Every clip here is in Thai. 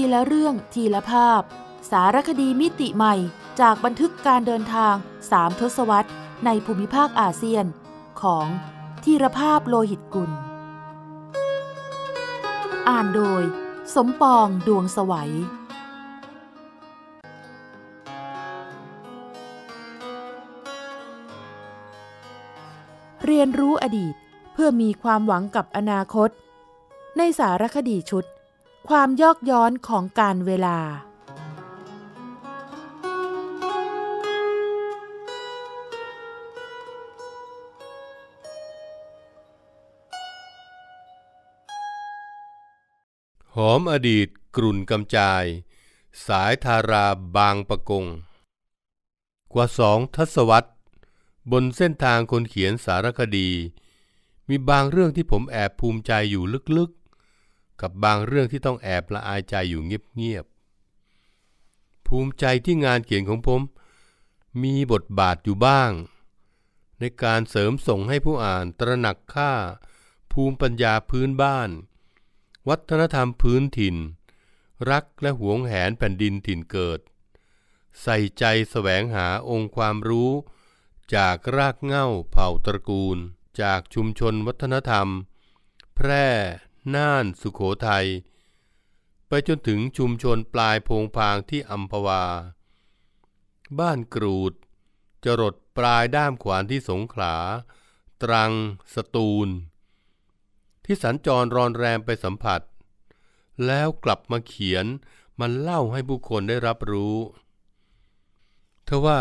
ทีละเรื่องทีละภาพ สารคดีมิติใหม่จากบันทึกการเดินทางสามทศวรรษ ในภูมิภาคอาเซียน ของ ทีรภาพโลหิตกุล อ่านโดย สมปองดวงสวัย เรียนรู้อดีตเพื่อมีความหวังกับอนาคต ในสารคดีชุดความยอกย้อนของการเวลา หอมอดีตกลุ่นกำจาย สายทาราบางประกง กว่าสองทศวรรษ บนเส้นทางคนเขียนสารคดี มีบางเรื่องที่ผมแอบภูมิใจอยู่ลึกกับบางเรื่องที่ต้องแอบละอายใจอยู่เงียบๆ ภูมิใจที่งานเขียนของผม มีบทบาทอยู่บ้าง ในการเสริมส่งให้ผู้อ่านตระหนักค่า ภูมิปัญญาพื้นบ้าน วัฒนธรรมพื้นถิ่น รักและหวงแหนแผ่นดินถิ่นเกิด ใส่ใจแสวงหาองค์ความรู้ จากรากเหง้าเผ่าตระกูล จากชุมชนวัฒนธรรม แพร่น่านสุขโขทัยไปจนถึงชุมชนปลายพงพางที่อัมพวา บ้านกรูด จรดปลายด้ามขวานที่สงขลาตรังสตูล ที่สัญจรรอนแรมไปสัมผัส แล้วกลับมาเขียนมันเล่าให้ผู้คนได้รับรู้ทว่า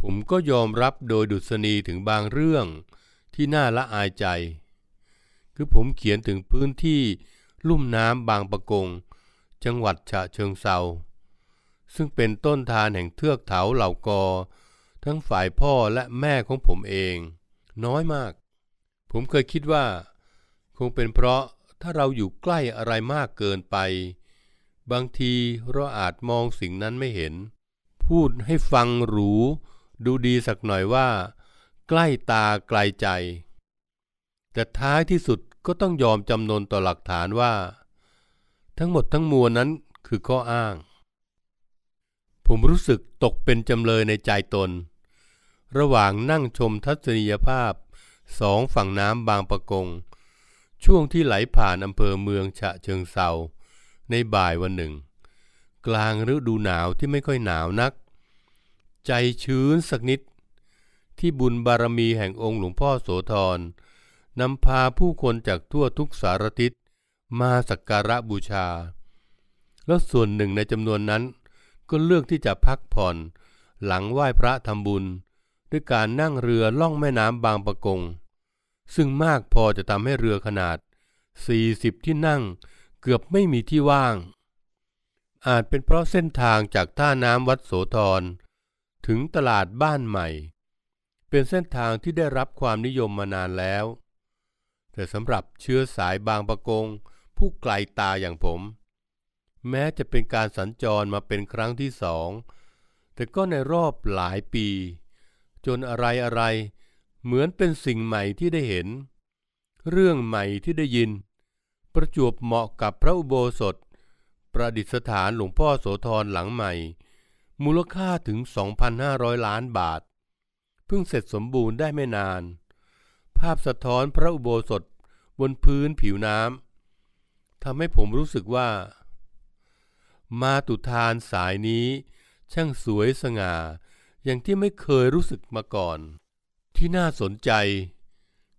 ผมก็ยอมรับโดยดุษณีถึงบางเรื่องที่น่าละอายใจคือผมเขียนถึงพื้นที่ลุ่มน้ำบางปะกง จังหวัดฉะเชิงเซา ซึ่งเป็นต้นทานแห่งเทือกเถาเหล่ากอ ทั้งฝ่ายพ่อและแม่ของผมเอง น้อยมาก ผมเคยคิดว่า คงเป็นเพราะถ้าเราอยู่ใกล้อะไรมากเกินไป บางทีเราอาจมองสิ่งนั้นไม่เห็น พูดให้ฟังหรูดูดีสักหน่อยว่า ใกล้ตาไกลใจแต่ท้ายที่สุดก็ต้องยอมจำนนต่อหลักฐานว่า ทั้งหมดทั้งมวลนั้นคือข้ออ้าง ผมรู้สึกตกเป็นจำเลยในใจตน ระหว่างนั่งชมทัศนียภาพสองฝั่งน้ำบางปะกง ช่วงที่ไหลผ่านอำเภอเมืองฉะเชิงเซาในบ่ายวันหนึ่ง กลางฤดูหนาวที่ไม่ค่อยหนาวนัก ใจชื้นสักนิด ที่บุญบารมีแห่งองค์หลวงพ่อโสธรนำพาผู้คนจากทั่วทุกสารทิศมาสักการะบูชา แล้วส่วนหนึ่งในจำนวนนั้นก็เลือกที่จะพักผ่อนหลังไหว้พระทำบุญ ด้วยการนั่งเรือล่องแม่น้ำบางปะกง ซึ่งมากพอจะทำให้เรือขนาด 40 ที่นั่งเกือบไม่มีที่ว่าง อาจเป็นเพราะเส้นทางจากท่าน้ำวัดโสธร ถึงตลาดบ้านใหม่ เป็นเส้นทางที่ได้รับความนิยมมานานแล้วแต่สำหรับเชื้อสายบางประกง ผู้ไกลตาอย่างผม แม้จะเป็นการสัญจรมาเป็นครั้งที่สอง แต่ก็ในรอบหลายปี จนอะไรอะไร เหมือนเป็นสิ่งใหม่ที่ได้เห็น เรื่องใหม่ที่ได้ยิน ประจวบเหมาะกับพระอุโบสถ ประดิษฐานหลวงพ่อโสธรหลังใหม่ มูลค่าถึง 2,500 ล้านบาท เพิ่งเสร็จสมบูรณ์ได้ไม่นานภาพสะท้อนพระอุโบสถบนพื้นผิวน้ำทำให้ผมรู้สึกว่า มาตุทานสายนี้ช่างสวยสง่า อย่างที่ไม่เคยรู้สึกมาก่อน ที่น่าสนใจ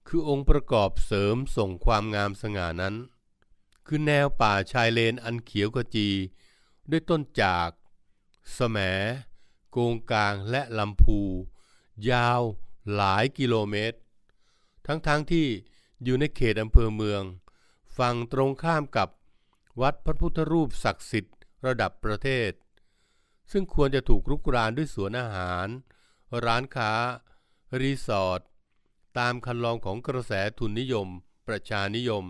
คือองค์ประกอบเสริมส่งความงามสง่านั้น คือแนวป่าชายเลนอันเขียวขจี ด้วยต้นจากแสมโกงกลางและลำพู ยาวหลายกิโลเมตรทั้งๆทที่อยู่ในเขตอำเภอเมืองฝั่งตรงข้ามกับวัดพระพุทธรูปศักดิ์สิทธิ์ระดับประเทศ ซึ่งควรจะถูกรุกรานด้วยสวนอาหาร ร้านค้า รีสอร์ทตามคันลองของกระแสทุนนิยมประชานิยม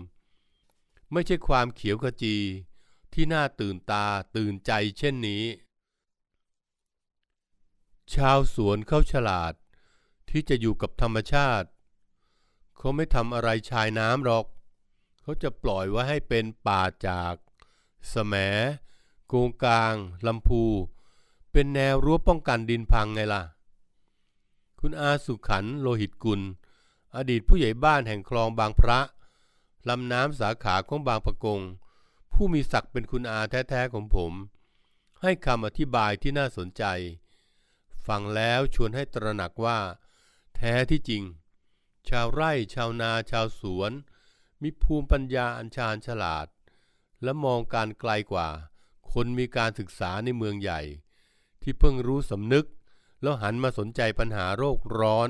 ไม่ใช่ความเขียวขจีที่น่าตื่นตาตื่นใจเช่นนี้ ชาวสวนเข้าฉลาดที่จะอยู่กับธรรมชาติเขาไม่ทำอะไรชายน้ำหรอก เขาจะปล่อยไว้ให้เป็นป่าจากสมโกงกลางลำพู เป็นแนวรั้วป้องกันดินพังไงล่ะ คุณอาสุขันโลหิตกุล อดีตผู้ใหญ่บ้านแห่งคลองบางพระลำน้ำสาขาของบางปะกง ผู้มีศักดิ์เป็นคุณอาแท้ๆของผม ให้คำอธิบายที่น่าสนใจ ฟังแล้วชวนให้ตระหนักว่า แท้ที่จริงชาวไร่ ชาวนา ชาวสวน มีภูมิปัญญา อันชาญฉลาด และมองการไกลกว่า คนมีการศึกษาในเมืองใหญ่ ที่เพิ่งรู้สำนึก แล้วหันมาสนใจปัญหาโรคร้อน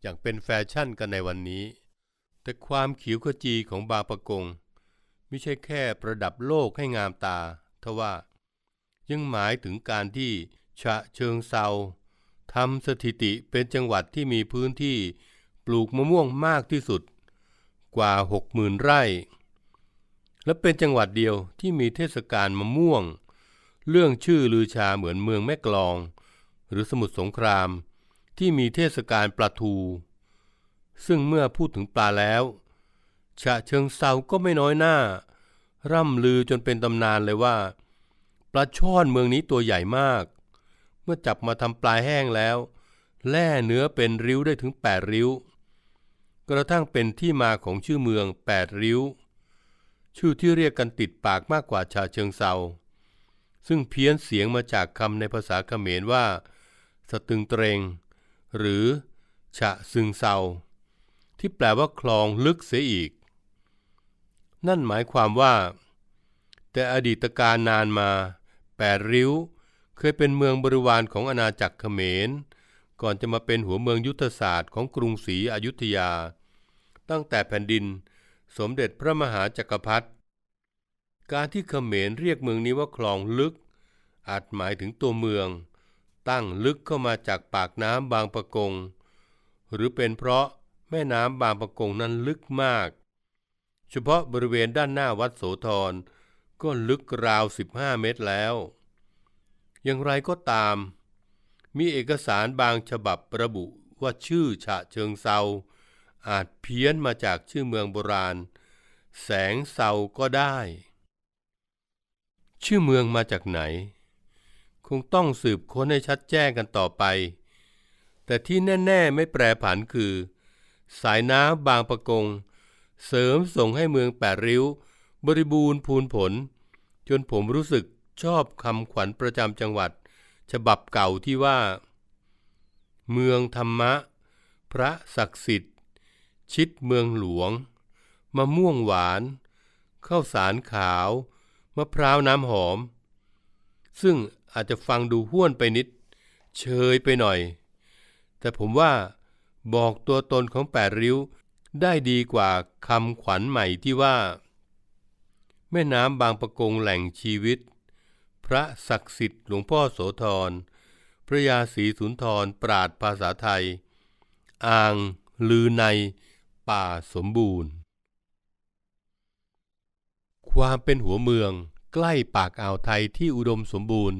อย่างเป็นแฟชั่นกันในวันนี้ แต่ความขิวขจีของบางประกงไม่ใช่แค่ประดับโลกให้งามตา ทว่า ยังหมายถึงการที่ ฉะเชิงเซาทำสถิติเป็นจังหวัดที่มีพื้นที่ปลูกมะม่วงมากที่สุด กว่า 60,000 ไร่ และเป็นจังหวัดเดียวที่มีเทศกาลมะม่วง เรื่องชื่อลือชาเหมือนเมืองแม่กลอง หรือสมุทรสงครามที่มีเทศกาลปลาทู ซึ่งเมื่อพูดถึงปลาแล้วฉะเชิงเซาก็ไม่น้อยหน้า ร่ำลือจนเป็นตำนานเลยว่าปลาช่อนเมืองนี้ตัวใหญ่มาก เมื่อจับมาทำปลาแห้งแล้ว แล่เนื้อเป็นริ้วได้ถึง 8 ริ้วกระทั่งเป็นที่มาของชื่อเมืองแปดริ้วชื่อที่เรียกกันติดปากมากกว่าชาเชิงเซาซึ่งเพี้ยนเสียงมาจากคำในภาษาเขมรว่า สตึงเตรง หรือฉะซึงเซาที่แปลว่าคลองลึกเสียอีก นั่นหมายความว่า แต่อดีตการนานมาแปดริ้ว เคยเป็นเมืองบริวารของอาณาจักรเขมรก่อนจะมาเป็นหัวเมืองยุทธศาสตร์ของกรุงศรีอยุธยา ตั้งแต่แผ่นดินสมเด็จพระมหาจักรพรรดิการที่เขมรเรียกเมืองนี้ว่า คลองลึก อาจหมายถึงตัวเมือง ตั้งลึกเข้ามาจากปากน้ำบางปะกง หรือเป็นเพราะแม่น้ำบางปะกงนั้นลึกมาก เฉพาะบริเวณด้านหน้าวัดโสธรก็ลึกราว 15 เมตรแล้ว อย่างไรก็ตามมีเอกสารบางฉบับระบุว่าชื่อฉะเชิงเซาอาจเพี้ยนมาจากชื่อเมืองโบราณ แสงเซาก็ได้ ชื่อเมืองมาจากไหน คงต้องสืบค้นให้ชัดแจ้งกันต่อไป แต่ที่แน่ ๆ ไม่แปรผันคือ สายน้ำบางประกง เสริมส่งให้เมืองแปดริ้วบริบูรณ์พูนผล จนผมรู้สึกชอบคำขวัญประจำจังหวัดฉบับเก่าที่ว่า เมืองธรรมะ พระศักดิ์สิทธิ์ ชิดเมืองหลวง มะม่วงหวานข้าวสารขาวมะพร้าวน้ำหอม ซึ่งอาจจะฟังดูห้วนไปนิด เชยไปหน่อย แต่ผมว่าบอกตัวตนของแปดริ้วได้ดีกว่าคำขวัญใหม่ที่ว่า แม่น้ำบางประกงแหล่งชีวิตพระศักดิ์สิทธิ์หลวงพ่อโสธร พระยาศรีสุนทร ปราดภาษาไทย อ่างลือในป่าสมบูรณ์ ความเป็นหัวเมืองใกล้ปากอ่าวไทยที่อุดมสมบูรณ์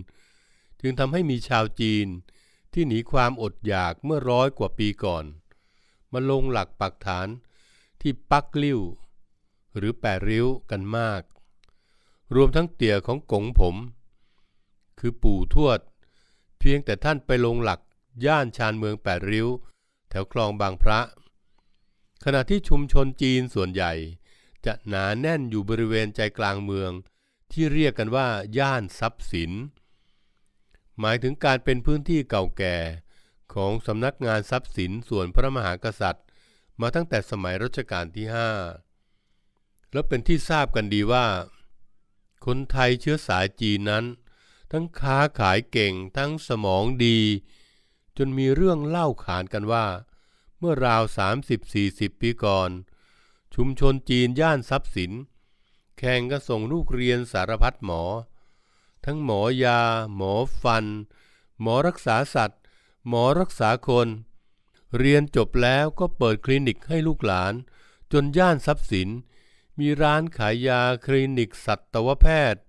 จึงทำให้มีชาวจีนที่หนีความอดอยากเมื่อร้อยกว่าปีก่อน มาลงหลักปักฐานที่ปักลิ้ว หรือแปดริ้วกันมาก รวมทั้งเตี่ยของกงผมคือปู่ทวด เพียงแต่ท่านไปลงหลักย่านชานเมืองแปดริ้ว แถวคลองบางพระ ขณะที่ชุมชนจีนส่วนใหญ่จะหนาแน่นอยู่บริเวณใจกลางเมืองที่เรียกกันว่า ย่านทรัพย์สิน หมายถึงการเป็นพื้นที่เก่าแก่ของสำนักงานทรัพย์สินส่วนพระมหากษัตริย์ มาตั้งแต่สมัยรัชกาลที่ 5 และเป็นที่ทราบกันดีว่า คนไทยเชื้อสายจีนนั้นทั้งค้าขายเก่งทั้งสมองดี จนมีเรื่องเล่าขานกันว่า เมื่อราว 30-40 ปีก่อน ชุมชนจีนย่านทรัพย์สินแข่งก็ส่งลูกเรียนสารพัดหมอ ทั้งหมอยา หมอฟัน หมอรักษาสัตว์ หมอรักษาคน เรียนจบแล้วก็เปิดคลินิกให้ลูกหลาน จนย่านทรัพย์สิน มีร้านขายยาคลินิกสัตวแพทย์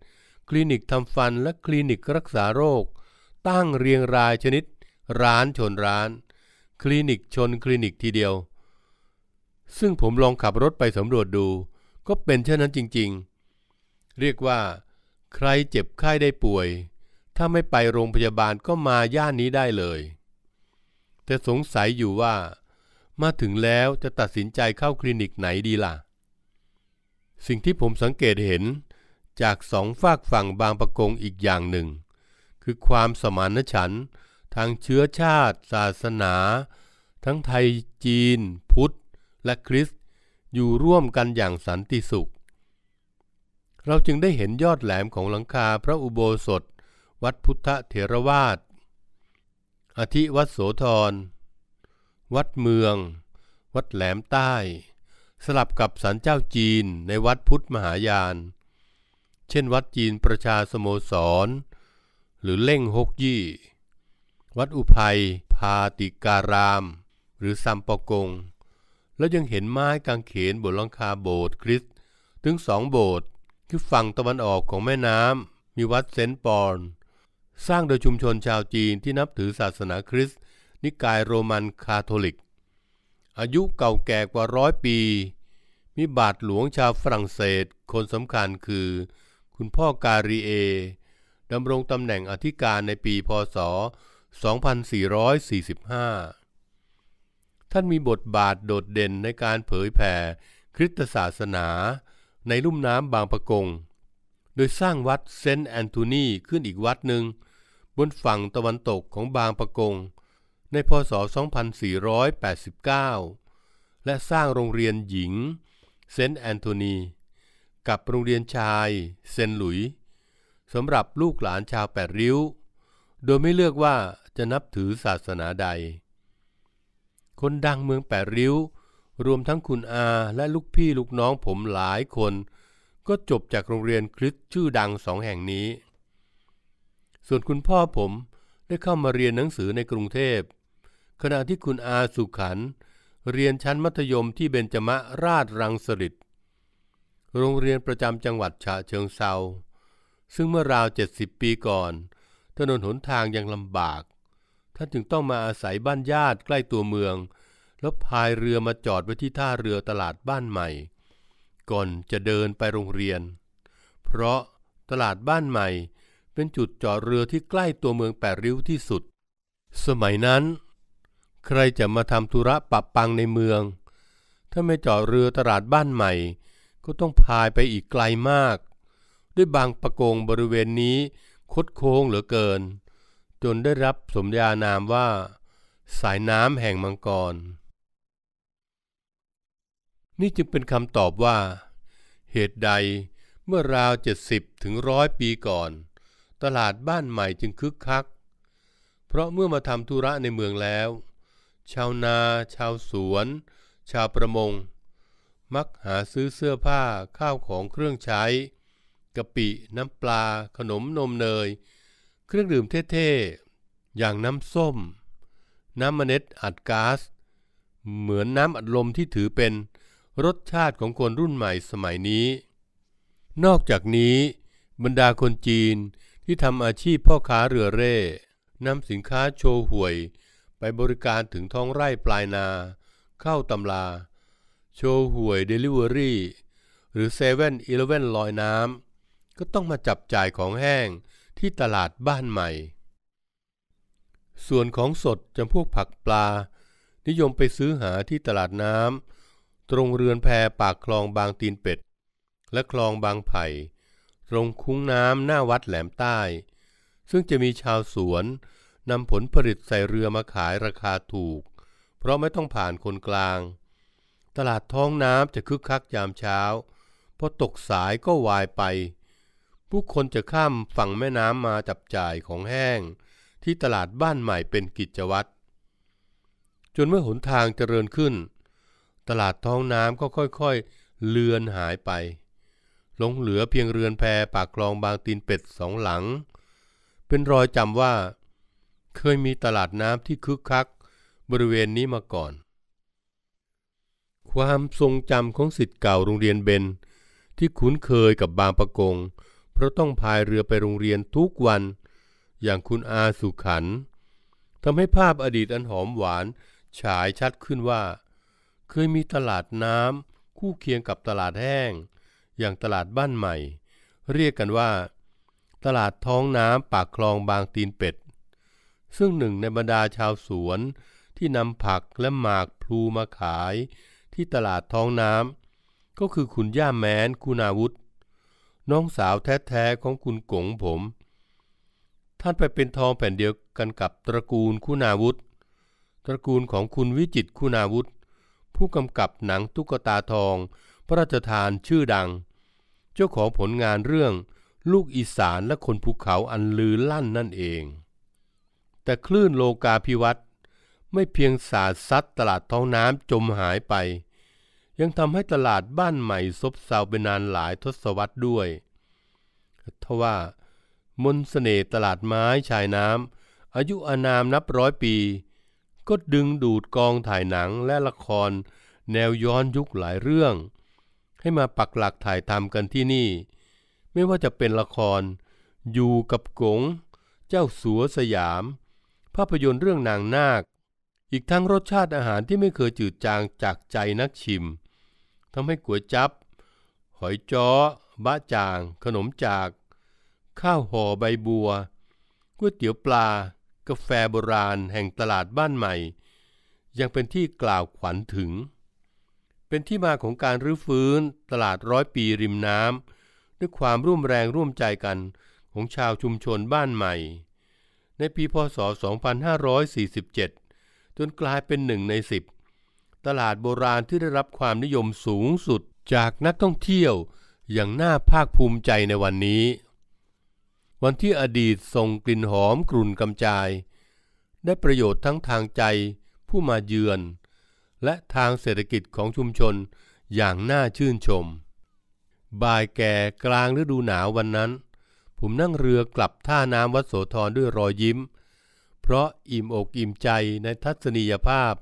คลินิกทำฟันและคลินิกรักษาโรค ตั้งเรียงรายชนิด ร้านชนร้าน คลินิกชนคลินิกทีเดียว ซึ่งผมลองขับรถไปสำรวจดู ก็เป็นเช่นนั้นจริงๆ เรียกว่า ใครเจ็บไข้ได้ป่วย ถ้าไม่ไปโรงพยาบาลก็มาย่านนี้ได้เลย แต่สงสัยอยู่ว่า มาถึงแล้วจะตัดสินใจเข้าคลินิกไหนดีล่ะ สิ่งที่ผมสังเกตเห็นจากสองฝากฝั่งบางประกงอีกอย่างหนึ่ง คือความสมานฉันท์ทางเชื้อชาติ ศาสนา ทั้งไทยจีน พุทธ และคริสต์ อยู่ร่วมกันอย่างสันติสุข เราจึงได้เห็นยอดแหลมของหลังคาพระอุโบสถ วัดพุทธเถรวาทอธิวัดโสธรวัดเมือง วัดแหลมใต้ สลับกับสันเจ้าจีนในวัดพุทธมหายานเช่นวัดจีนประชา สโมสร หรือเล่งฮกยี่ วัดอุภัยพาติการาม หรือ ซัมปอกง แล้วยังเห็นไม้กางเขนบนลังคาโบสถ์คริสต์ถึงสองโบสถ์คือฝั่งตะวันออกของแม่น้ำมีวัดเซนต์ปอนสร้างโดยชุมชนชาวจีนที่นับถือศาสนาคริสต์ นิกายโรมันคาทอลิก อายุเก่าแก่กว่าร้อยปี มีบาทหลวงชาวฝรั่งเศสคนสำคัญคือคุณพ่อการีเอดำรงตำแหน่งอธิการในปีพศ 2445 ท่านมีบทบาทโดดเด่นในการเผยแผ่คริสตศาสนาในลุ่มน้ำบางปะกง โดยสร้างวัดเซนต์แอนโทนีขึ้นอีกวัดหนึ่ง บนฝั่งตะวันตกของบางปะกงในพศ 2489 และสร้างโรงเรียนหญิงเซนต์แอนโทนีกับโรงเรียนชาย เซนหลุยสำหรับลูกหลานชาวแปดริ้ว โดยไม่เลือกว่าจะนับถือศาสนาใด คนดังเมืองแปดริ้วรวมทั้งคุณอา และลูกพี่ลูกน้องผมหลายคน ก็จบจากโรงเรียนคริสชื่อดังสองแห่งนี้ ส่วนคุณพ่อผมได้เข้ามาเรียนหนังสือในกรุงเทพ ขณะที่คุณอาสุขัน เรียนชั้นมัธยมที่เบญจมะราชรังสฤษโรงเรียนประจำจังหวัดฉะเชิงเซาซึ่งเมื่อราวเจ็ดสิบปีก่อน ถนนหนทางยังลำบาก ท่านจึงต้องมาอาศัยบ้านญาติใกล้ตัวเมือง แล้วพายเรือมาจอดไว้ที่ท่าเรือตลาดบ้านใหม่ ก่อนจะเดินไปโรงเรียน เพราะตลาดบ้านใหม่เป็นจุดจอดเรือที่ใกล้ตัวเมืองแปดริ้วที่สุด สมัยนั้น ใครจะมาทำธุระปับปังในเมือง ถ้าไม่จอดเรือตลาดบ้านใหม่ก็ต้องพายไปอีกไกลมาก ด้วยบางประกงบริเวณนี้ คดโค้งเหลือเกิน จนได้รับสมญานามว่า สายน้ำแห่งมังกร นี่จึงเป็นคำตอบว่า เหตุใดเมื่อราวเจ็ดสิบถึงร้อยปีก่อน ตลาดบ้านใหม่จึงคึกคัก เพราะเมื่อมาทำธุระในเมืองแล้ว ชาวนา ชาวสวน ชาวประมงมักหาซื้อเสื้อผ้าข้าวของเครื่องใช้ กะปิ น้ำปลา ขนมนมเนย เครื่องดื่มเท่ๆ อย่างน้ำส้ม น้ำมเมล็ดอัดก๊าซ เหมือนน้ำอัดลมที่ถือเป็น รสชาติของคนรุ่นใหม่สมัยนี้ นอกจากนี้ บรรดาคนจีนที่ทำอาชีพพ่อค้าเรือเร่นำสินค้าโชห่วย ไปบริการถึงท้องไร่ปลายนา เข้าตำลาโชว์หวยเดลิเวอรี่หรือเซเว่นอีเลเว่นลอยน้ำ ก็ต้องมาจับจ่ายของแห้งที่ตลาดบ้านใหม่ ส่วนของสดจำพวกผักปลานิยมไปซื้อหาที่ตลาดน้ำตรงเรือนแพปากคลองบางตีนเป็ด และคลองบางไผ่ตรงคุ้งน้ำหน้าวัดแหลมใต้ ซึ่งจะมีชาวสวนนำผลผลิตใส่เรือมาขายราคาถูก เพราะไม่ต้องผ่านคนกลางตลาดท้องน้ำจะคึกคักยามเช้า พอตกสายก็วายไป ผู้คนจะข้ามฝั่งแม่น้ำมาจับจ่ายของแห้ง ที่ตลาดบ้านใหม่เป็นกิจวัตรจนเมื่อหนทางเจริญขึ้น ตลาดท้องน้ำก็ค่อยๆ เลือนหายไป หลงเหลือเพียงเรือนแพปากคลองบางตีนเป็ดสองหลัง เป็นรอยจำว่า เคยมีตลาดน้ำที่คึกคักบริเวณนี้มาก่อนความทรงจำของสิทธิ์เก่าโรงเรียนเบนที่คุ้นเคยกับบางประกงเพราะต้องพายเรือไปโรงเรียนทุกวัน อย่างคุณอาสุขันทำให้ภาพอดีตอันหอมหวานฉายชัดขึ้นว่า เคยมีตลาดน้ำคู่เคียงกับตลาดแห้งอย่างตลาดบ้านใหม่ เรียกกันว่า ตลาดท้องน้ำปากคลองบางตีนเป็ด ซึ่งหนึ่งในบรรดาชาวสวนที่นำผักและหมากพลูมาขายที่ตลาดท้องน้ำก็คือคุณย่าแมนคุณาวุธน้องสาวแท้ๆของคุณกงผม ท่านไปเป็นทองแผ่นเดียวกันกับตระกูลคุณาวุธตระกูลของคุณวิจิตคุณาวุธผู้กำกับหนังตุ๊กตาทอง พระราชทานชื่อดัง เจ้าของผลงานเรื่อง ลูกอีสานและคนภูเขาอันลือลั่นนั่นเอง แต่คลื่นโลกาพิวัตไม่เพียงสาดซัดตลาดท้องน้ำจมหายไป ยังทำให้ตลาดบ้านใหม่ซบเซาไปนานหลายทศวรรษด้วย ทว่า มนสเสน่ตลาดไม้ชายน้ำอายุอานามนับร้อยปี ก็ดึงดูดกองถ่ายหนังและละครแนวย้อนยุคหลายเรื่อง ให้มาปักหลักถ่ายทำกันที่นี่ ไม่ว่าจะเป็นละครอยู่กับกงเจ้าสัวสยาม ภาพยนตร์เรื่องนางนาคอีกทั้งรสชาติอาหารที่ไม่เคยจืดจางจากใจนักชิมทำให้ก๋วยจับ หอยจ้อบะจ่าง ขนมจาก ข้าวห่อใบบัว ก๋วยเตี๋ยวปลา กาแฟโบราณแห่งตลาดบ้านใหม่ ยังเป็นที่กล่าวขวัญถึง เป็นที่มาของการรื้อฟื้น ตลาดร้อยปีริมน้ำด้วยความร่วมแรงร่วมใจกันของชาวชุมชนบ้านใหม่ ในปีพศ 2547จนกลายเป็นหนึ่งในสิบตลาดโบราณที่ได้รับความนิยมสูงสุดจากนักท่องเที่ยวอย่างน่าภาคภูมิใจในวันนี้ วันที่อดีตส่งกลิ่นหอมกลุ่นกำจาย ได้ประโยชน์ทั้งทางใจผู้มาเยือน และทางเศรษฐกิจของชุมชนอย่างน่าชื่นชมบ่ายแก่กลางฤดูหนาววันนั้น ผมนั่งเรือกลับท่าน้ำวัดโสธรด้วยรอยยิ้มเพราะอิ่มอกอิ่มใจในทัศนียภาพ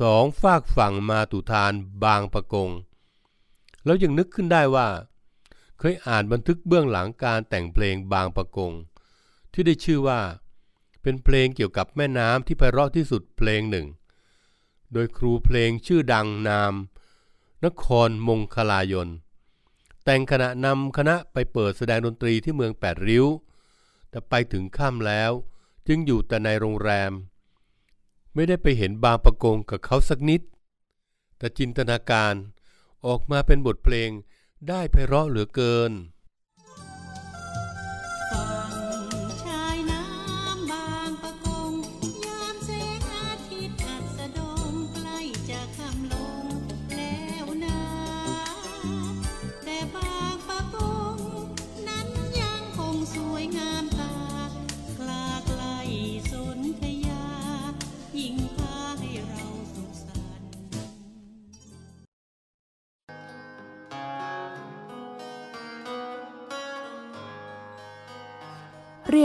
สองฝากฝั่งมาตุทานบางประกงแล้วยังนึกขึ้นได้ว่าเคยอ่านบันทึกเบื้องหลังการแต่งเพลงบางประกงที่ได้ชื่อว่า เป็นเพลงเกี่ยวกับแม่น้ำที่ไพเราะที่สุดเพลงหนึ่ง โดยครูเพลงชื่อดังนาม นครมงคลายนแต่งคณะนำคณะไปเปิดแสดงดนตรีที่เมืองแปดริ้ว แต่ไปถึงค่ำแล้วจึงอยู่แต่ในโรงแรม ไม่ได้ไปเห็นบางประกงกับเขาสักนิด แต่จินตนาการออกมาเป็นบทเพลงได้ไพเราะเหลือเกิน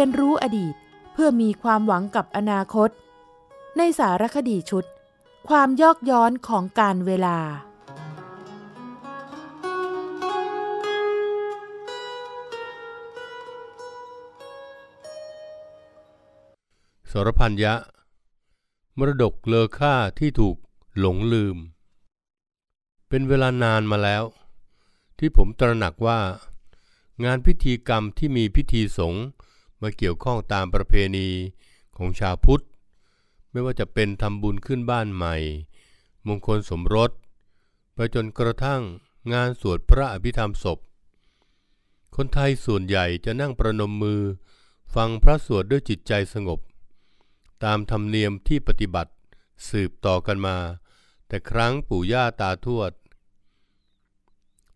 ียนรู้อดีตเพื่อมีความหวังกับอนาคต ในสารคดีชุด ความยอกย้อนของการเวลา สรพันยะมรดกเลอค่าที่ถูกหลงลืม เป็นเวลานานมาแล้ว ที่ผมตระหนักว่า งานพิธีกรรมที่มีพิธีสงฆ์มาเกี่ยวข้องตามประเพณีของชาวพุทธ ไม่ว่าจะเป็นทำบุญขึ้นบ้านใหม่ มงคลสมรสไปจนกระทั่งงานสวดพระอภิธรรมศพ คนไทยส่วนใหญ่จะนั่งประนมมือฟังพระสวดด้วยจิตใจสงบ ตามธรรมเนียมที่ปฏิบัติสืบต่อกันมา แต่ครั้งปู่ย่าตาทวด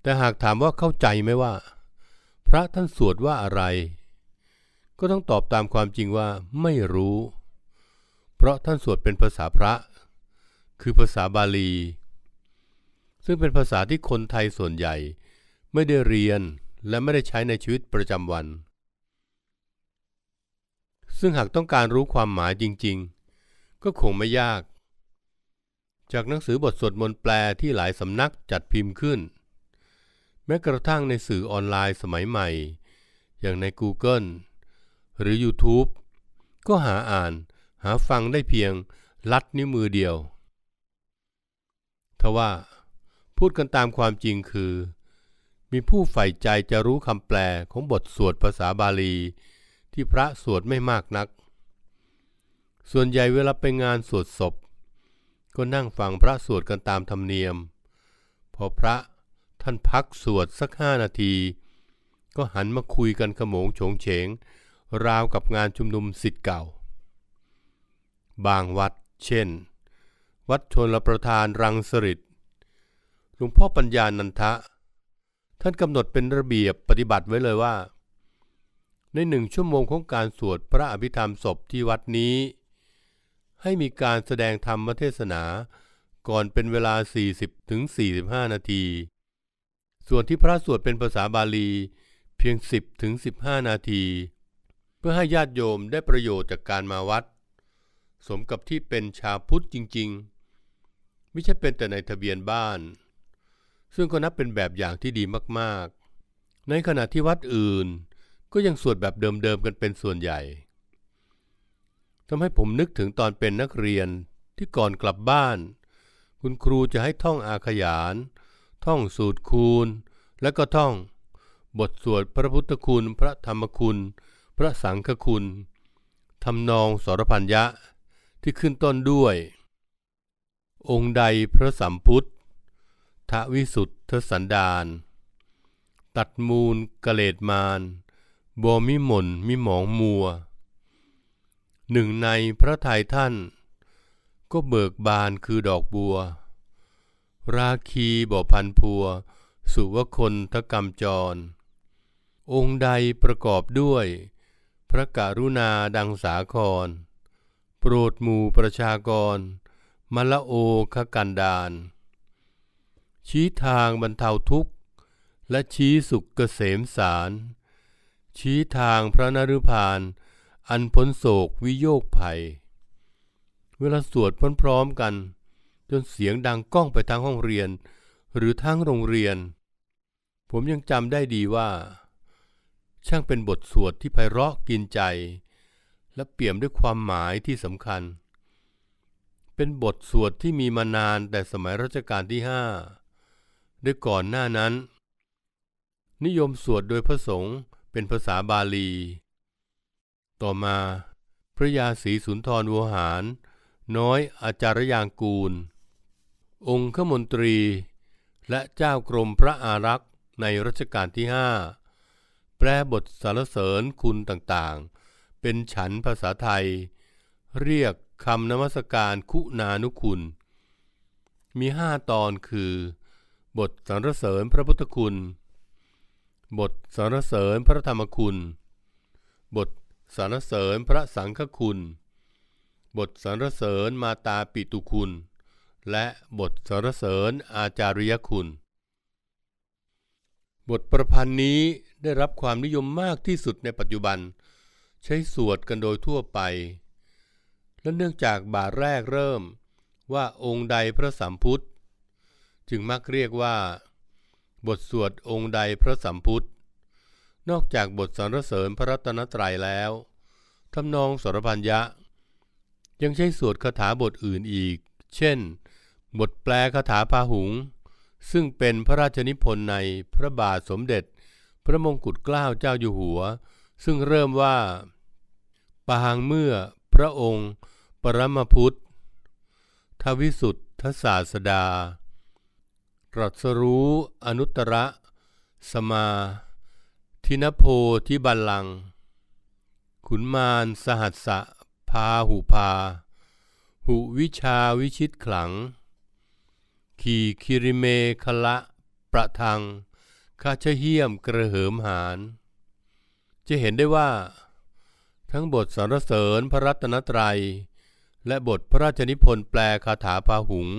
แต่หากถามว่าเข้าใจไหมว่า พระท่านสวดว่าอะไรก็ต้องตอบตามความจริงว่า ไม่รู้ เพราะท่านสวดเป็นภาษาพระ คือภาษาบาลี ซึ่งเป็นภาษาที่คนไทยส่วนใหญ่ ไม่ได้เรียนและไม่ได้ใช้ในชีวิตประจำวัน ซึ่งหากต้องการรู้ความหมายจริงๆ ก็คงไม่ยาก จากหนังสือบทสวดมนต์แปลที่หลายสำนักจัดพิมพ์ขึ้น แม้กระทั่งในสื่อออนไลน์สมัยใหม่ อย่างใน Google หรือ YouTube ก็หาอ่านหาฟังได้เพียงลัดนิ้วมือเดียว ทว่า พูดกันตามความจริงคือ มีผู้ใฝ่ใจจะรู้คำแปลของบทสวดภาษาบาลี ที่พระสวดไม่มากนัก ส่วนใหญ่เวลาไปงานสวดศพก็นั่งฟังพระสวดกันตามธรรมเนียม พอพระท่านพักสวดสักห้านาที ก็หันมาคุยกันขโมงโฉงเฉงราวกับงานชุมนุมสิทธิ์เก่า บางวัดเช่น วัดชนรประทานรังสฤษิหลวงพ่อปัญญานันทะ ท่านกำหนดเป็นระเบียบปฏิบัติไว้เลยว่า ในหนึ่งชั่วโมงของการสวดพระอภิธรรมศพที่วัดนี้ ให้มีการแสดงธรรมเทศนาก่อนเป็นเวลา 40-45 นาที ส่วนที่พระสวดเป็นภาษาบาลีเพียง 10-15 นาทีเพื่อให้ญาติโยมได้ประโยชน์จากการมาวัด สมกับที่เป็นชาวพุทธจริง ๆ ไม่ใช่เป็นแต่ในทะเบียนบ้าน ซึ่งก็นับเป็นแบบอย่างที่ดีมากๆ ในขณะที่วัดอื่น ก็ยังสวดแบบเดิมๆ กันเป็นส่วนใหญ่ทำให้ผมนึกถึงตอนเป็นนักเรียนที่ก่อนกลับบ้าน คุณครูจะให้ท่องอาขยาน ท่องสูตรคูณ และก็ท่อง บทสวดพระพุทธคุณ พระธรรมคุณพระสังฆคุณทำนองสรพันยะที่ขึ้นต้นด้วย องค์ใดพระสัมพุทธ ทวิสุทธสันดานตัดมูลกะเลดมานบอมิหม่นมิหมองมัว หนึ่งในพระทัยท่าน ก็เบิกบานคือดอกบัว ราคีบ่อพันพัวสุวคนทกรรมจร องค์ใดประกอบด้วยพระกรุณาดังสาคร โปรดหมู่ประชากร มลโอขกันดานชี้ทางบรรเทาทุกข์ และชี้สุขเกษมสารชี้ทางพระนรุพาน อันพ้นโศกวิโยคภัย เวลาสวดพร้อมๆกัน จนเสียงดังก้องไปทางห้องเรียนหรือทั้งโรงเรียน ผมยังจำได้ดีว่าช่างเป็นบทสวดที่ไพเราะกินใจ และเปี่ยมด้วยความหมายที่สำคัญ เป็นบทสวดที่มีมานานแต่สมัยรัชกาลที่ห้าด้วยก่อนหน้านั้น นิยมสวดโดยพระสงฆ์เป็นภาษาบาลี ต่อมาพระยาศรีสุนทรวหาร น้อยอาจารยางกูล องค์ขมนตรีและเจ้ากรมพระอารักษ์ในรัชกาลที่ห้าแปลบทสารเสริญคุณต่างๆ เป็นฉันภาษาไทย เรียกคำนมัสการคุณานุคุณมีห้าตอนคือ บทสารเสริญพระพุทธคุณ บทสารเสริญพระธรรมคุณ บทสารเสริญพระสังฆคุณ บทสารเสริญมาตาปิตุคุณ และบทสารเสริญอาจาริยคุณ บทประพันธ์นี้ได้รับความนิยมมากที่สุดในปัจจุบัน ใช้สวดกันโดยทั่วไป และเนื่องจากบาทแรกเริ่มว่าองค์ใดพระสัมพุทธจึงมักเรียกว่า บทสวดองค์ใดพระสัมพุทธ นอกจากบทสรรเสริญพระรัตนตรัยแล้วทำนองสรพัญญะ ยังใช้สวดคาถาบทอื่นอีก เช่น บทแปลคาถาพาหุง ซึ่งเป็นพระราชนิพนธ์ในพระบาทสมเด็จพระมงกุฎเกล้าเจ้าอยู่หัว ซึ่งเริ่มว่าปางเมื่อพระองค์ปรมพุทธ ทวิสุทธศาสดาตรัสรู้อนุตตร สมา ทินโพธิบัลลังขุนมารสหัสสะพาหุพาหุวิชาวิชิต ขลัง ขี่คิริเมคละประทังข้าเชเฮี่ยมกระเหิมหานจะเห็นได้ว่า ทั้งบทสรรเสริญพระรัตนตรัย และบทพระราชนิพนธ์แปลคาถาพาหุง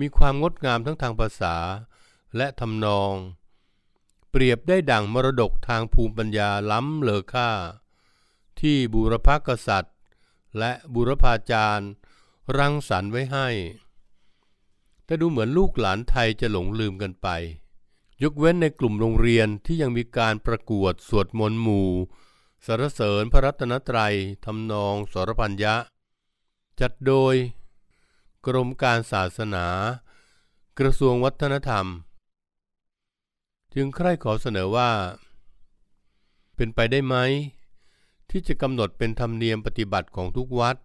มีความงดงามทั้งทางภาษาและทำนอง เปรียบได้ดั่งมรดกทางภูมิปัญญาล้ำเลอค่า ที่บุรพกษัตริย์ และบุรพาจารย์ รังสรรค์ไว้ให้ แต่ดูเหมือนลูกหลานไทยจะหลงลืมกันไปยกเว้นในกลุ่มโรงเรียนที่ยังมีการประกวดสวดมนต์หมู่สรรเสริญพระรัตนตรัยทำนองสรพัญญะ จัดโดยกรมการศาสนา กระทรวงวัฒนธรรม จึงใคร่ขอเสนอว่า เป็นไปได้ไหม ที่จะกำหนดเป็นธรรมเนียมปฏิบัติของทุกวัด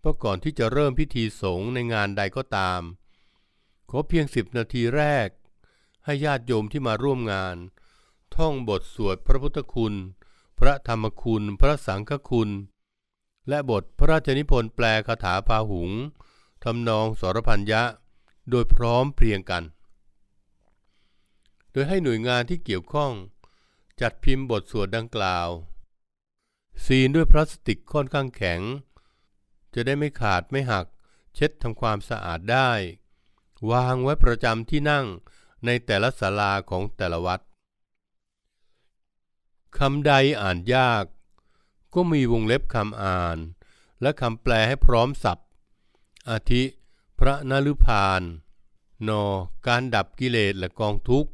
เพราะก่อนที่จะเริ่มพิธีสงฆ์ในงานใดก็ตาม ขอเพียงสิบนาทีแรกให้ญาติโยมที่มาร่วมงาน ท่องบทสวดพระพุทธคุณ พระธรรมคุณ พระสังฆคุณ และบทพระราชนิพนธ์แปลคาถาพาหุงทำนองสรพันยะ โดยพร้อมเพรียงกัน โดยให้หน่วยงานที่เกี่ยวข้อง จัดพิมพ์บทสวดดังกล่าว ซีนด้วยพลาสติกค่อนข้างแข็ง จะได้ไม่ขาดไม่หัก เช็ดทำความสะอาดได้ วางไว้ประจำที่นั่งในแต่ละศาลาของแต่ละวัดคำใดอ่านยาก ก็มีวงเล็บคำอ่าน และคำแปลให้พร้อมสับอาทิ พระนรุพาน น การดับกิเลสและกองทุกข์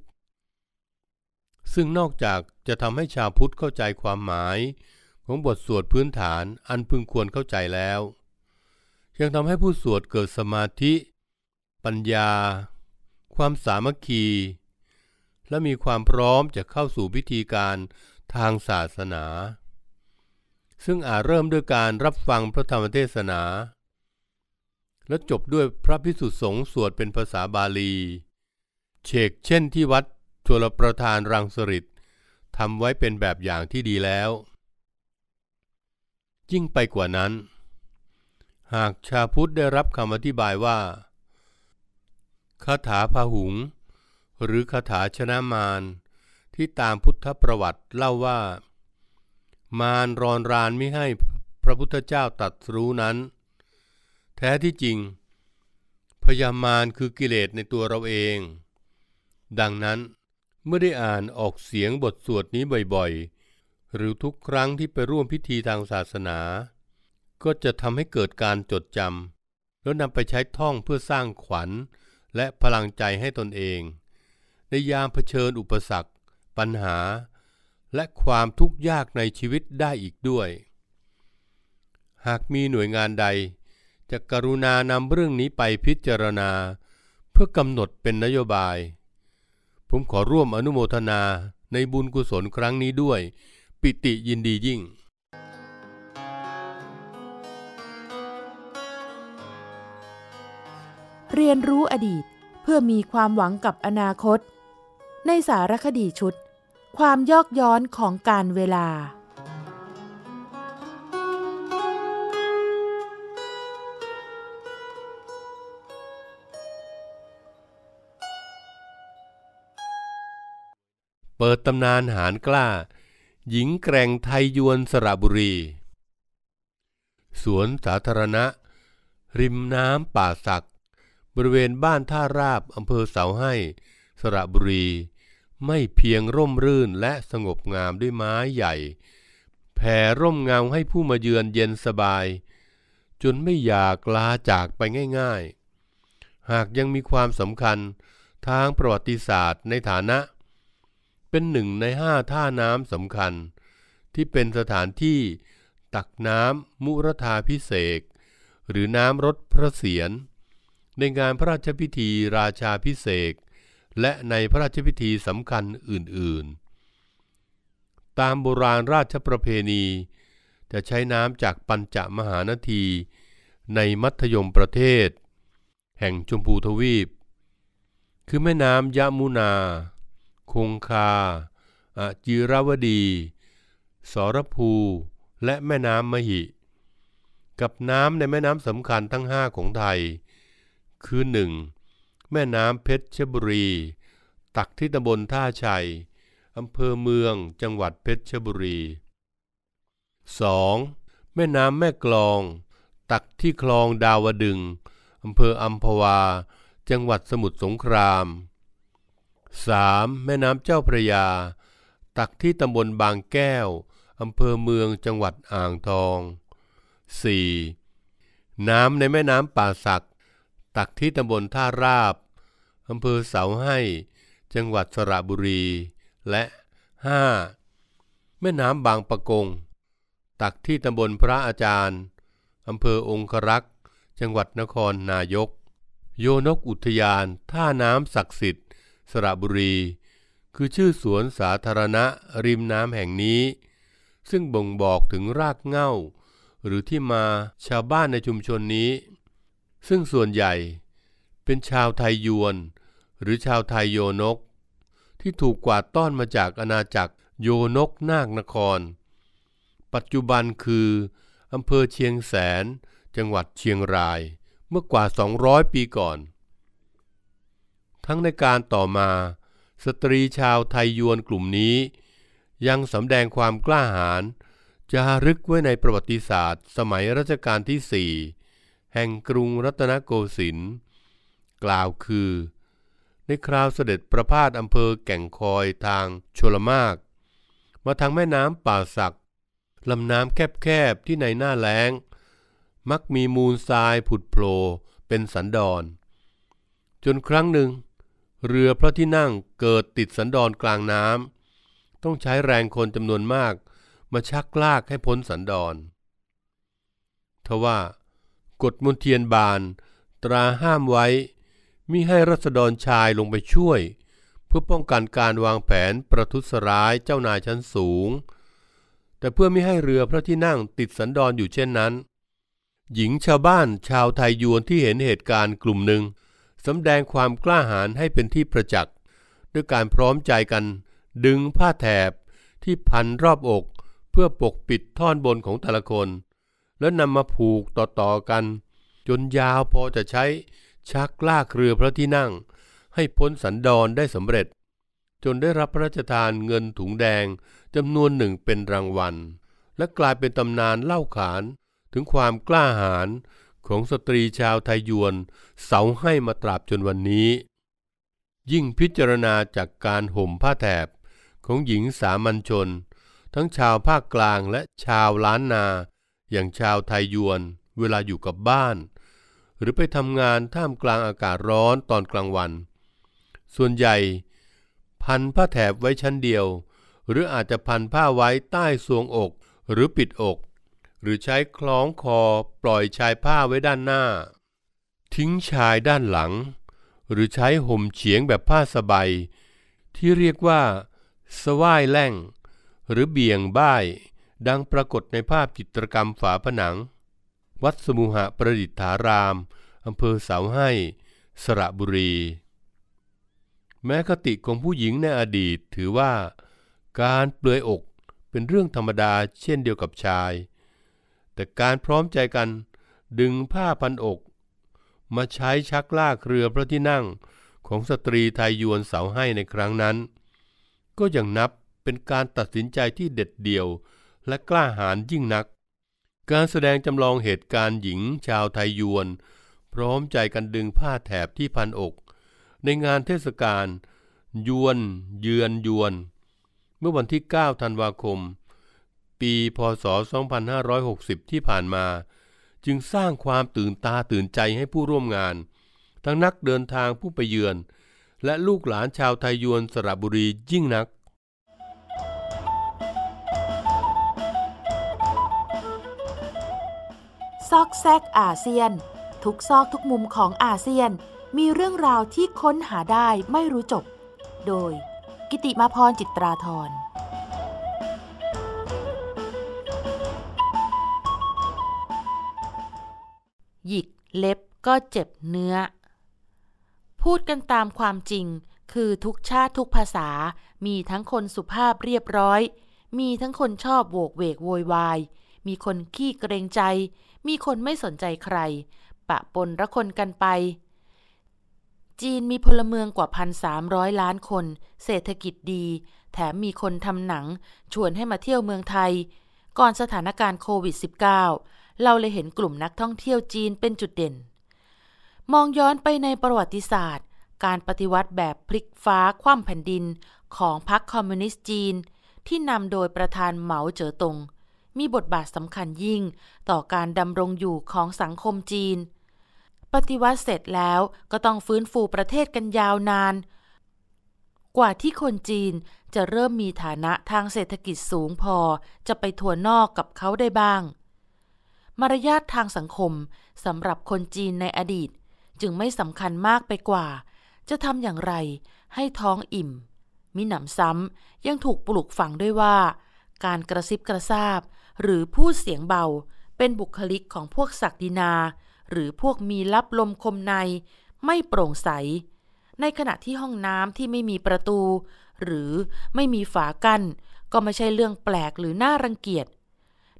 ซึ่งนอกจากจะทำให้ชาวพุทธเข้าใจความหมาย ของบทสวดพื้นฐานอันพึงควรเข้าใจแล้ว ยังทำให้ผู้สวดเกิดสมาธิ ปัญญาความสามัคคี และมีความพร้อมจะเข้าสู่พิธีการทางศาสนา ซึ่งอาจเริ่มด้วยการรับฟังพระธรรมเทศนา และจบด้วยพระพิสุทธิสงฆ์สวดเป็นภาษาบาลีเชกเช่นที่วัดชวลประธานรังสฤษทำไว้เป็นแบบอย่างที่ดีแล้วยิ่งไปกว่านั้น หากชาพุทธได้รับคำอธิบายว่าคาถาพาหุงหรือคาถาชนะมารที่ตามพุทธประวัติเล่าว่า มารรอนรานไม่ให้พระพุทธเจ้าตัดรู้นั้น แท้ที่จริง พยามารคือกิเลสในตัวเราเอง ดังนั้นเมื่อได้อ่านออกเสียงบทสวดนี้บ่อยๆ หรือทุกครั้งที่ไปร่วมพิธีทางศาสนา ก็จะทำให้เกิดการจดจำแล้วนำไปใช้ท่องเพื่อสร้างขวัญและพลังใจให้ตนเอง ในยามเผชิญอุปสรรคปัญหา และความทุกข์ยากในชีวิตได้อีกด้วย หากมีหน่วยงานใด จะกรุณานำเรื่องนี้ไปพิจารณา เพื่อกำหนดเป็นนโยบาย ผมขอร่วมอนุโมทนาในบุญกุศลครั้งนี้ด้วย ปิติยินดียิ่งเรียนรู้อดีตเพื่อมีความหวังกับอนาคต ในสารคดีชุด ความยอกย้อนของการเวลา เปิดตำนานหารกล้า หญิงแกร่งไทยยวนสระบุรี สวนสาธารณะ ริมน้ำป่าสักบริเวณบ้านท่าราบอำเภอเสาให้สระบุรี ไม่เพียงร่มรื่นและสงบงามด้วยไม้ใหญ่ แผ่ร่มเงาให้ผู้มาเยือนเย็นสบาย จนไม่อยากลาจากไปง่าย ๆ หากยังมีความสำคัญทางประวัติศาสตร์ในฐานะ เป็นหนึ่งในห้าท่าน้ำสำคัญ ที่เป็นสถานที่ตักน้ำมุรธาพิเศษหรือน้ำรถพระเศียรในงานพระราชพิธีราชาพิเศษและในพระราชพิธีสำคัญอื่นๆ ตามโบราณราชประเพณี จะใช้น้ำจากปัญจมหานที ในมัธยมประเทศ แห่งชมพูทวีป คือแม่น้ำยะมุนา คงคาอจิรวดี สรภูและแม่น้ำมหิ กับน้ำในแม่น้ำสำคัญทั้งห้าของไทยคือ 1. แม่น้ำเพชรชบุรี ตักที่ตำบลท่าชัย อำเภอเมืองจังหวัดเพชรชบุรี 2. แม่น้ำแม่กลอง ตักที่คลองดาวดึง อำเภออัมพวา จังหวัดสมุทรสงคราม 3. แม่น้ำเจ้าพระยา ตักที่ตำบลบางแก้ว อำเภอเมืองจังหวัดอ่างทอง 4. น้ำในแม่น้ำป่าสักตักที่ตำบลท่าราบ อำเภอเสาให้ จังหวัดสระบุรี และ 5. แม่น้ำบางปะกง ตักที่ตำบลพระอาจารย์ อำเภอองครักษ์ จังหวัดนครนายก โยนกอุทยานท่าน้ำศักดิ์สิทธิ์ สระบุรี คือชื่อสวนสาธารณะริมน้ำแห่งนี้ ซึ่งบ่งบอกถึงรากเหง้า หรือที่มาชาวบ้านในชุมชนนี้ซึ่งส่วนใหญ่เป็นชาวไทยยวนหรือชาวไทยโยนก ที่ถูกกวาดต้อนมาจากอาณาจักรโยนกนาคนคร ปัจจุบันคืออำเภอเชียงแสนจังหวัดเชียงรายเมื่อกว่า 200 ปีก่อน ทั้งในการต่อมาสตรีชาวไทยยวนกลุ่มนี้ ยังสำแดงความกล้าหาญจะรึกไว้ในประวัติศาสตร์ สมัยรัชกาลที่สี่แห่งกรุงรัตนโกสินทร์กล่าวคือ ในคราวเสด็จประพาสอำเภอแก่งคอยทางชลมาก มาทางแม่น้ำป่าสักลำน้ำแคบๆที่ในหน้าแล้ง มักมีมูลทรายผุดโผล่เป็นสันดอน จนครั้งหนึ่ง เรือพระที่นั่งเกิดติดสันดอนกลางน้ำต้องใช้แรงคนจำนวนมากมาชักลากให้พ้นสันดอนทว่ากฎมนเทียนบานตราห้ามไว้มิให้รัษฎรชายลงไปช่วย เพื่อป้องกันการวางแผนประทุษร้ายเจ้านายชั้นสูง แต่เพื่อไม่ให้เรือพระที่นั่งติดสันดอนอยู่เช่นนั้น หญิงชาวบ้านชาวไทยยวนที่เห็นเหตุการณ์กลุ่มหนึ่งสำแดงความกล้าหาญให้เป็นที่ประจักษ์ด้วยการพร้อมใจกัน ดึงผ้าแถบที่พันรอบอกเพื่อปกปิดท่อนบนของแต่ละคนแล้วนำมาผูกต่อๆกัน จนยาวพอจะใช้ชักลากเรือพระที่นั่ง ให้พ้นสันดอนได้สำเร็จ จนได้รับพระราชทานเงินถุงแดงจำนวนหนึ่งเป็นรางวัลและกลายเป็นตำนานเล่าขาน ถึงความกล้าหาญของสตรีชาวไทยยวนเสาให้มาตราบจนวันนี้ ยิ่งพิจารณาจากการห่มผ้าแถบของหญิงสามัญชน ทั้งชาวภาคกลางและชาวล้านนาอย่างชาวไทยยวนเวลาอยู่กับบ้าน หรือไปทำงานท่ามกลางอากาศร้อนตอนกลางวัน ส่วนใหญ่ พันผ้าแถบไว้ชั้นเดียว หรืออาจจะพันผ้าไว้ใต้สวงอกหรือปิดอก หรือใช้คล้องคอปล่อยชายผ้าไว้ด้านหน้า ทิ้งชายด้านหลัง หรือใช้ห่มเฉียงแบบผ้าสบายที่เรียกว่าสวายแล่งหรือเบี่ยงบ้ายดังปรากฏในภาพจิตรกรรมฝาผนัง วัดสมุหะประดิษฐาราม อำเภอเสาให้ สระบุรี แม้คติของผู้หญิงในอดีตถือว่า การเปลือยอกเป็นเรื่องธรรมดาเช่นเดียวกับชาย แต่การพร้อมใจกันดึงผ้าพันอก มาใช้ชักลากเรือพระที่นั่งของสตรีไทยยวนเสาให้ในครั้งนั้น ก็ยังนับเป็นการตัดสินใจที่เด็ดเดี่ยวและกล้าหาญยิ่งนัก การแสดงจำลองเหตุการณ์หญิงชาวไทยยวน พร้อมใจกันดึงผ้าแถบที่พันอก ในงานเทศกาลยวน เยือน ยวน เมื่อวันที่9ธันวาคม ปีพศ 2560 ที่ผ่านมา จึงสร้างความตื่นตาตื่นใจให้ผู้ร่วมงาน ทั้งนักเดินทางผู้ไปเยือน และลูกหลานชาวไทยยวนสระบุรียิ่งนักซอกแซกอาเซียนทุกซอกทุกมุมของอาเซียนมีเรื่องราวที่ค้นหาได้ไม่รู้จบ โดย กิติมาพรจิตราธรหยิกเล็บก็เจ็บเนื้อ พูดกันตามความจริงคือทุกชาติทุกภาษามีทั้งคนสุภาพเรียบร้อย มีทั้งคนชอบโวกเวกโวยวายมีคนขี้เกรงใจมีคนไม่สนใจใคร ปะปนระคนกันไป จีนมีพลเมืองกว่า 1,300 ล้านคน เศรษฐกิจดี แถมมีคนทำหนัง ชวนให้มาเที่ยวเมืองไทย ก่อนสถานการณ์โควิด -19 เราเลยเห็นกลุ่มนักท่องเที่ยวจีนเป็นจุดเด่น มองย้อนไปในประวัติศาสตร์ การปฏิวัติแบบพลิกฟ้าคว่ำแผ่นดิน ของพรรคคอมมิวนิสต์จีน ที่นำโดยประธานเหมาเจ๋อตงมีบทบาทสำคัญยิ่งต่อการดำรงอยู่ของสังคมจีน ปฏิวัติเสร็จแล้วก็ต้องฟื้นฟูประเทศกันยาวนาน กว่าที่คนจีนจะเริ่มมีฐานะทางเศรษฐกิจสูงพอจะไปทัวนอกกับเขาได้บ้าง มารยาททางสังคมสำหรับคนจีนในอดีต จึงไม่สำคัญมากไปกว่า จะทำอย่างไรให้ท้องอิ่ม มิหนำซ้ำยังถูกปลูกฝังด้วยว่า การกระซิบกระซาบหรือพูดเสียงเบา เป็นบุคลิกของพวกศักดินา หรือพวกมีลับลมคมใน ไม่โปร่งใส ในขณะที่ห้องน้ำที่ไม่มีประตู หรือไม่มีฝากัน้นก็ไม่ใช่เรื่องแปลกหรือน่ารังเกียจ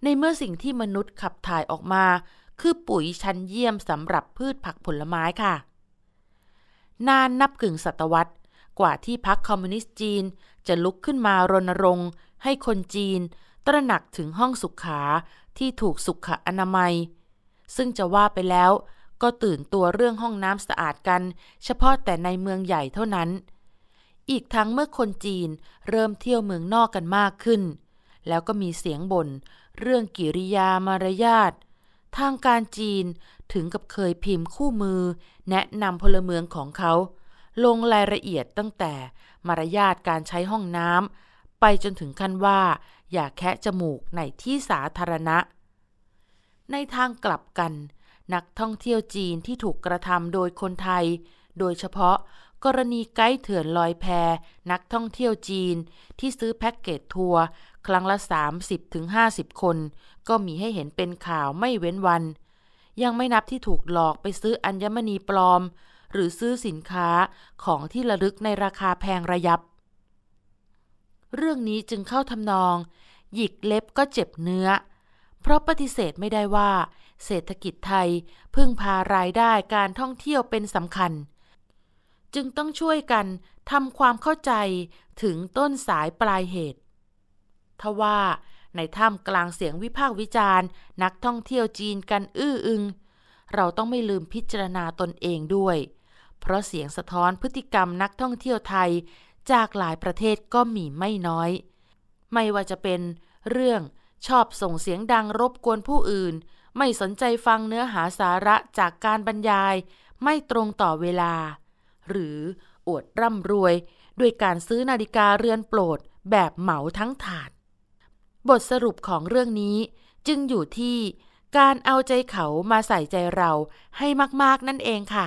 ในเมื่อสิ่งที่มนุษย์ขับถ่ายออกมา คือปุ๋ยชั้นเยี่ยมสำหรับพืชผักผลไม้ค่ะนานนับกึ่งศตวรรษ กว่าที่พรรคคอมมิวนิสต์จีน จะลุกขึ้นมารณรงค์ ให้คนจีนตระหนักถึงห้องสุขาที่ถูกสุขอนามัย ซึ่งจะว่าไปแล้ว ก็ตื่นตัวเรื่องห้องน้ำสะอาดกัน เฉพาะแต่ในเมืองใหญ่เท่านั้น อีกทั้งเมื่อคนจีนเริ่มเที่ยวเมืองนอกกันมากขึ้น แล้วก็มีเสียงบน่น เรื่องกิริยามารยาททางการจีนถึงกับเคยพิมพ์คู่มือแนะนำพลเมืองของเขา ลงรายละเอียดตั้งแต่มารยาทการใช้ห้องน้ำไปจนถึงขั้นว่าอย่าแคะจมูกในที่สาธารณะ ในทางกลับกัน นักท่องเที่ยวจีนที่ถูกกระทำโดยคนไทย โดยเฉพาะ กรณีไกด์เถื่อนลอยแพนักท่องเที่ยวจีน ที่ซื้อแพ็กเกจทัวร์ครั้งละ 30-50 คน ก็มีให้เห็นเป็นข่าวไม่เว้นวัน ยังไม่นับที่ถูกหลอกไปซื้ออัญมณีปลอม หรือซื้อสินค้าของที่ระลึกในราคาแพงระยับเรื่องนี้จึงเข้าทำนองหยิกเล็บก็เจ็บเนื้อ เพราะปฏิเสธไม่ได้ว่า เศรษฐกิจไทยพึ่งพารายได้การท่องเที่ยวเป็นสำคัญ จึงต้องช่วยกันทำความเข้าใจถึงต้นสายปลายเหตุทว่าในท่ามกลางเสียงวิพากษ์วิจารณ์นักท่องเที่ยวจีนกันอื้ออึงเราต้องไม่ลืมพิจารณาตนเองด้วย เพราะเสียงสะท้อนพฤติกรรมนักท่องเที่ยวไทยจากหลายประเทศก็มีไม่น้อย ไม่ว่าจะเป็นเรื่องชอบส่งเสียงดังรบกวนผู้อื่น ไม่สนใจฟังเนื้อหาสาระจากการบรรยาย ไม่ตรงต่อเวลา หรืออวดร่ำรวยด้วยการซื้อนาฬิกาเรือนโปรดแบบเหมาทั้งถาด บทสรุปของเรื่องนี้จึงอยู่ที่การเอาใจเขามาใส่ใจเราให้มากๆนั่นเองค่ะ